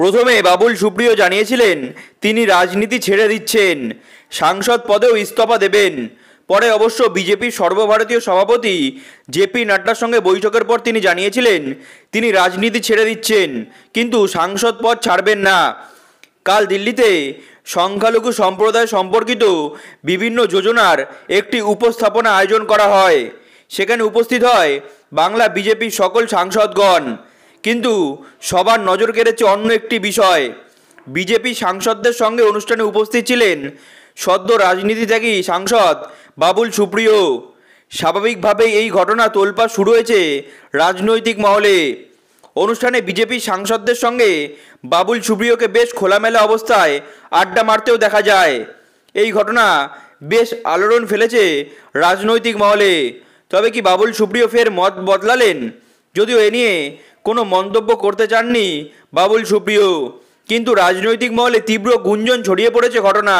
প্রথমে বাবুল সুপ্রিয় জানিয়েছিলেন তিনি রাজনীতি ছেড়ে দিচ্ছেন সাংসদ পদেও ইস্তফা দেবেন পরে অবশ্য বিজেপির সর্বভারতীয় সভাপতি জেপি নাড্ডার সঙ্গে বৈঠকের পর তিনি জানিয়েছিলেন তিনি রাজনীতি ছেড়ে দিচ্ছেন কিন্তু সাংসদ পদ ছাড়বেন না কাল দিল্লিতে সংখ্যালঘু সম্প্রদায় সম্পর্কিত বিভিন্ন যোজনার একটি উপস্থাপনা আয়োজন করা হয় সেখানে উপস্থিত হয় বাংলা বিজেপির সকল সাংসদগণ কিন্তু সবার নজর কেড়েছে অন্য একটি বিষয় বিজেপি সাংসদদের সঙ্গে অনুষ্ঠানে উপস্থিত ছিলেন সদ্য রাজনীতি ত্যাগী সাংসদ বাবুল সুপ্রিয় স্বাভাবিকভাবেই এই ঘটনা তোলপা শুরু হয়েছে রাজনৈতিক মহলে অনুষ্ঠানে বিজেপি সাংসদদের সঙ্গে বাবুল সুপ্রিয়কে বেশ খোলামেলা অবস্থায় আড্ডা মারতেও দেখা যায় এই ঘটনা বেশ আলোড়ন ফেলেছে রাজনৈতিক মহলে তবে কি বাবুল সুপ্রিয় ফের মত বদলালেন যদিও এ নিয়ে কোনো মন্তব্য করতে চাননি বাবুল সুপ্রিয় কিন্তু রাজনৈতিক মহলে তীব্র গুঞ্জন ছড়িয়ে পড়েছে ঘটনায়